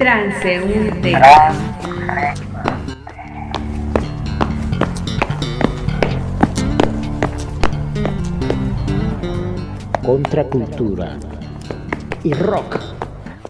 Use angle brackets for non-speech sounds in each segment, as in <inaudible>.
Transeúnte. Contracultura y rock.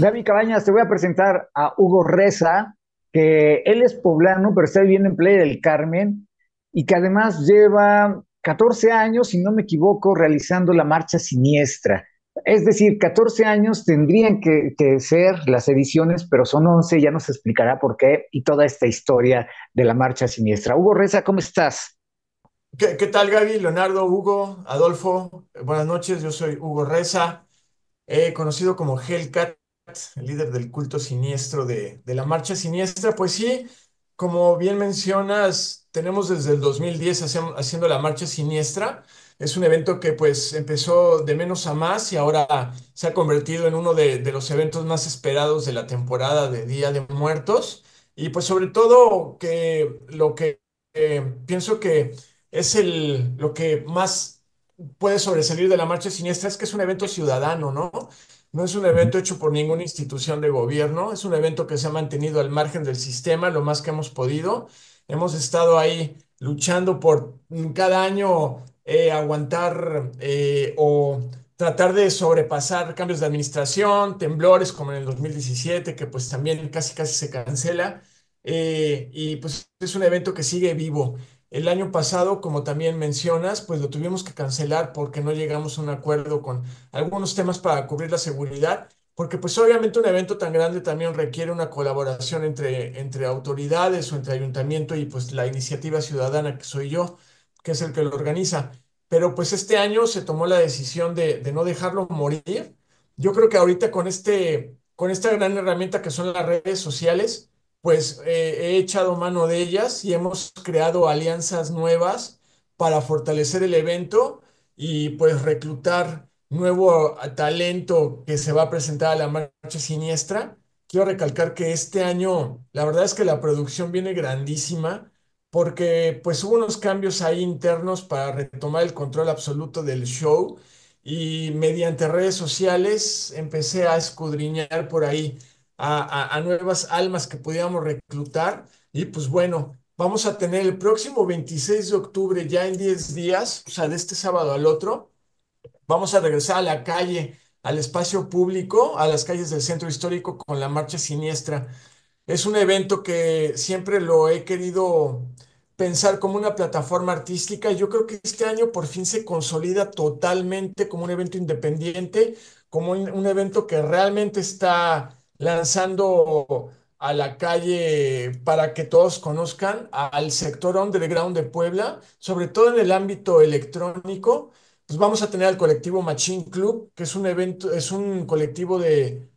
Gaby Cabañas, te voy a presentar a Hugo Reza, que él es poblano, pero está bien en play del Carmen y que además lleva 14 años, si no me equivoco, realizando la marcha siniestra. Es decir, 14 años tendrían que, ser las ediciones, pero son 11, ya nos explicará por qué y toda esta historia de la marcha siniestra. Hugo Reza, ¿cómo estás? ¿Qué, tal, Gaby, Leonardo, Hugo, Adolfo? Buenas noches, yo soy Hugo Reza, conocido como Hellcat, el líder del culto siniestro de, de la marcha siniestra. Pues sí, como bien mencionas, tenemos desde el 2010 haciendo la Marcha Siniestra. Es un evento que pues empezó de menos a más y ahora se ha convertido en uno de, los eventos más esperados de la temporada de Día de Muertos. Y pues sobre todo que lo que eh, pienso que es el, lo que más puede sobresalir de la Marcha Siniestra es que es un evento ciudadano, ¿no? No es un evento hecho por ninguna institución de gobierno, es un evento que se ha mantenido al margen del sistema lo más que hemos podido. Hemos estado ahí luchando por cada año eh, aguantar eh, o tratar de sobrepasar cambios de administración, temblores como en el 2017, que pues también casi casi se cancela. Eh, y pues es un evento que sigue vivo. El año pasado, como también mencionas, pues lo tuvimos que cancelar porque no llegamos a un acuerdo con algunos temas para cubrir la seguridad, porque pues obviamente un evento tan grande también requiere una colaboración entre, entre autoridades o entre ayuntamiento y pues la iniciativa ciudadana que soy yo, que es el que lo organiza. Pero pues este año se tomó la decisión de, no dejarlo morir. Yo creo que ahorita con, este, con esta gran herramienta que son las redes sociales, pues eh, he echado mano de ellas y hemos creado alianzas nuevas para fortalecer el evento y pues reclutar nuevo talento que se va a presentar a la marcha siniestra. Quiero recalcar que este año, la verdad es que la producción viene grandísima porque pues hubo unos cambios ahí internos para retomar el control absoluto del show y mediante redes sociales empecé a escudriñar por ahí a, nuevas almas que podíamos reclutar. Y pues bueno, vamos a tener el próximo 26 de octubre, ya en 10 días, o sea, de este sábado al otro, vamos a regresar a la calle, al espacio público, a las calles del centro histórico con la Marcha Siniestra. Es un evento que siempre lo he querido pensar como una plataforma artística. Yo creo que este año por fin se consolida totalmente como un evento independiente, como un evento que realmente está lanzando a la calle para que todos conozcan al sector underground de Puebla, sobre todo en el ámbito electrónico. Pues vamos a tener al colectivo Machine Club, que es un evento, es un colectivo de,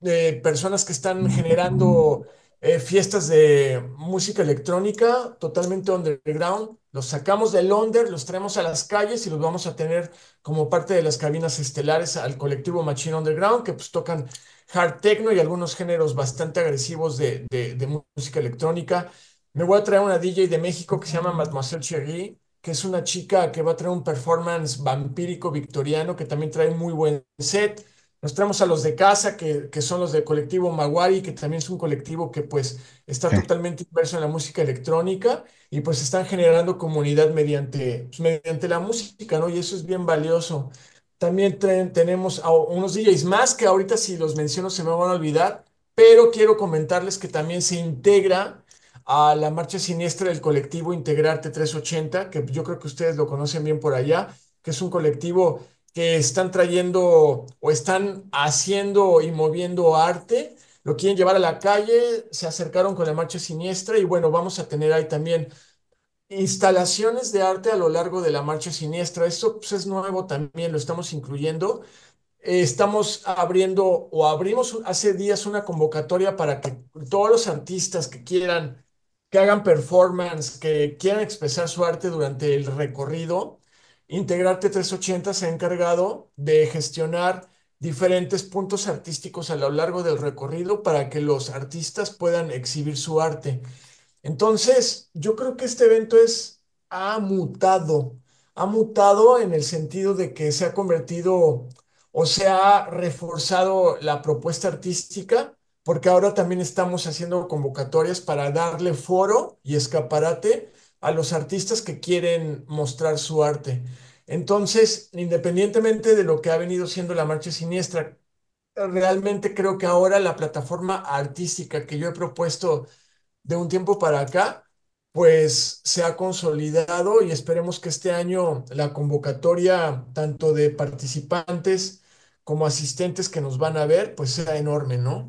de personas que están generando eh, fiestas de música electrónica totalmente underground. Los sacamos del under, los traemos a las calles y los vamos a tener como parte de las cabinas estelares al colectivo Machine Underground, que pues tocan hard techno y algunos géneros bastante agresivos de, música electrónica. Me voy a traer una DJ de México que se llama Mademoiselle Cherry, que es una chica que va a traer un performance vampírico victoriano que también trae muy buen set. Nos traemos a los de casa, que, son los del colectivo Maguari, que también es un colectivo que pues está totalmente inmerso en la música electrónica y pues están generando comunidad mediante, pues, mediante la música, ¿no? Y eso es bien valioso. También tenemos a unos DJs más que ahorita si los menciono se me van a olvidar, pero quiero comentarles que también se integra a la marcha siniestra del colectivo Integrarte 380, que yo creo que ustedes lo conocen bien por allá, que es un colectivo que están trayendo o están haciendo y moviendo arte, lo quieren llevar a la calle, se acercaron con la marcha siniestra y bueno, vamos a tener ahí también instalaciones de arte a lo largo de la marcha siniestra. Esto pues, es nuevo también, lo estamos incluyendo. Eh, estamos abriendo o abrimos hace días una convocatoria para que todos los artistas que quieran, que hagan performance, que quieran expresar su arte durante el recorrido, Integrarte 380 se ha encargado de gestionar diferentes puntos artísticos a lo largo del recorrido para que los artistas puedan exhibir su arte. Entonces, yo creo que este evento es, ha mutado, ha mutado en el sentido de que se ha convertido o se ha reforzado la propuesta artística, porque ahora también estamos haciendo convocatorias para darle foro y escaparate a los artistas que quieren mostrar su arte. Entonces, independientemente de lo que ha venido siendo la marcha siniestra, realmente creo que ahora la plataforma artística que yo he propuesto de un tiempo para acá, pues se ha consolidado y esperemos que este año la convocatoria tanto de participantes como asistentes que nos van a ver, pues sea enorme, ¿no?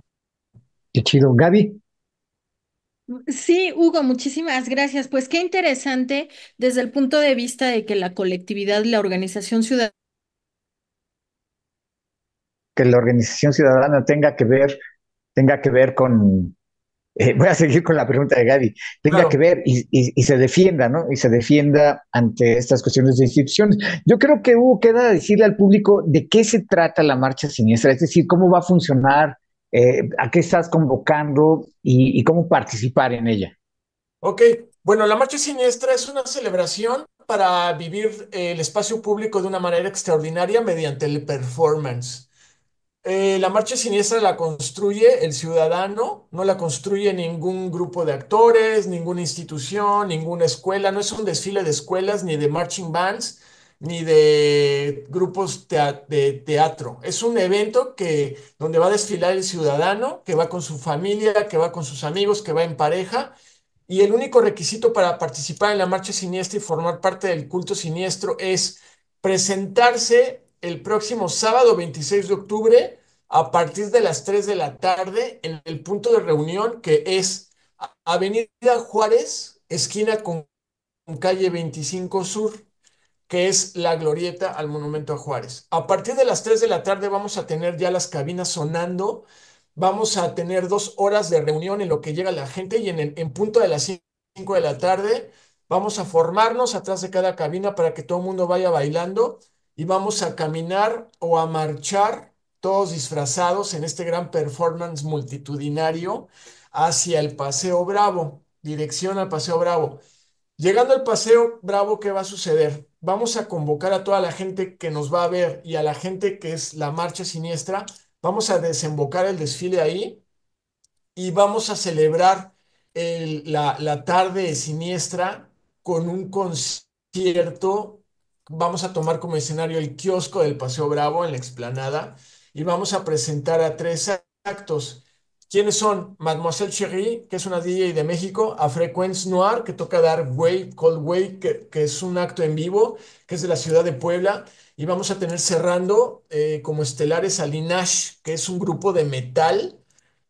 Qué chido. Gaby, Sí, Hugo, muchísimas gracias. Pues qué interesante desde el punto de vista de que la colectividad, la organización ciudadana... Que la organización ciudadana tenga que ver, tenga que ver con, eh, voy a seguir con la pregunta de Gaby, tenga que ver y, se defienda, ¿no? Y se defienda ante estas cuestiones de instituciones. Yo creo que hubo queda decirle al público de qué se trata la marcha siniestra, es decir, cómo va a funcionar, eh, a qué estás convocando y, y cómo participar en ella. Ok, bueno, la marcha siniestra es una celebración para vivir eh, el espacio público de una manera extraordinaria mediante el performance. Eh, la marcha siniestra la construye el ciudadano, no la construye ningún grupo de actores, ninguna institución, ninguna escuela, no es un desfile de escuelas ni de marching bands ni de grupos de teatro. Es un evento que, donde va a desfilar el ciudadano, que va con su familia, que va con sus amigos, que va en pareja. Y el único requisito para participar en la marcha siniestra y formar parte del culto siniestro es presentarse el próximo sábado 26 de octubre a partir de las 3 de la tarde en el punto de reunión que es Avenida Juárez, esquina con calle 25 Sur, que es la glorieta al Monumento a Juárez. A partir de las 3 de la tarde vamos a tener ya las cabinas sonando, vamos a tener dos horas de reunión en lo que llega la gente y en, en punto de las 5 de la tarde vamos a formarnos atrás de cada cabina para que todo el mundo vaya bailando y vamos a caminar o a marchar todos disfrazados en este gran performance multitudinario hacia el Paseo Bravo, dirección al Paseo Bravo. Llegando al Paseo Bravo, ¿qué va a suceder? Vamos a convocar a toda la gente que nos va a ver y a la gente que es la marcha siniestra. Vamos a desembocar el desfile ahí y vamos a celebrar la, la tarde siniestra con un concierto vamos a tomar como escenario el kiosco del Paseo Bravo en la explanada y vamos a presentar a tres actos. ¿Quiénes son? Mademoiselle Cherry, que es una DJ de México, a Frequence Noir, que toca dar Way, Cold Way, que, es un acto en vivo, que es de la ciudad de Puebla, y vamos a tener cerrando eh, como estelares a Linash, que es un grupo de metal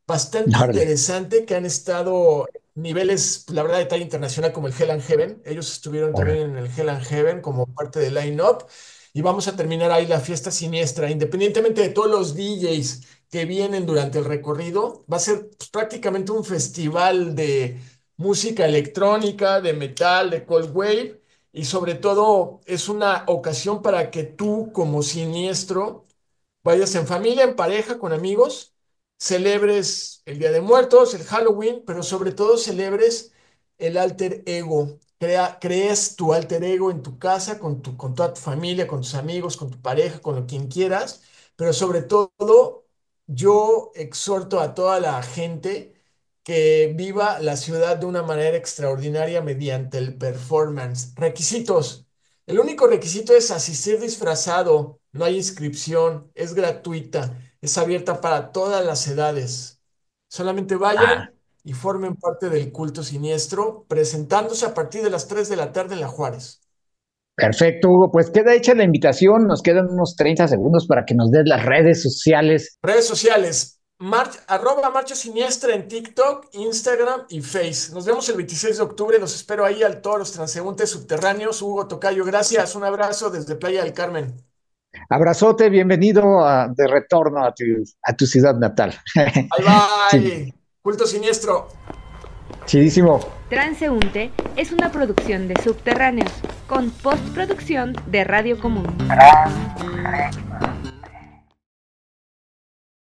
bastante interesante que han estado niveles, la verdad, de talla internacional como el Hell and Heaven. Ellos estuvieron también en el Hell and Heaven como parte del line-up. Y vamos a terminar ahí la fiesta siniestra. Independientemente de todos los DJs que vienen durante el recorrido, va a ser pues, prácticamente un festival de música electrónica, de metal, de cold wave. Y sobre todo es una ocasión para que tú como siniestro vayas en familia, en pareja, con amigos celebres el Día de Muertos, el Halloween, pero sobre todo celebres el alter ego. Crea, crees tu alter ego en tu casa, con, tu, con toda tu familia, con tus amigos, con tu pareja, con quien quieras, pero sobre todo yo exhorto a toda la gente que viva la ciudad de una manera extraordinaria mediante el performance. Requisitos. El único requisito es asistir disfrazado, no hay inscripción, es gratuita es abierta para todas las edades. Solamente vayan ah. y formen parte del culto siniestro, presentándose a partir de las 3 de la tarde en la Juárez. Perfecto, Hugo. Pues queda hecha la invitación. Nos quedan unos 30 segundos para que nos des las redes sociales. Redes sociales. marcha arroba Marcha Siniestra en TikTok, Instagram y Face. Nos vemos el 26 de octubre. Los espero ahí al todos los transeúntes subterráneos. Hugo Tocayo, gracias. Un abrazo desde Playa del Carmen. Abrazote, bienvenido de retorno a tu, ciudad natal. Bye <laughs> bye. Culto siniestro. Chidísimo. Transeúnte es una producción de Subterráneos con postproducción de Radio Común. Ah,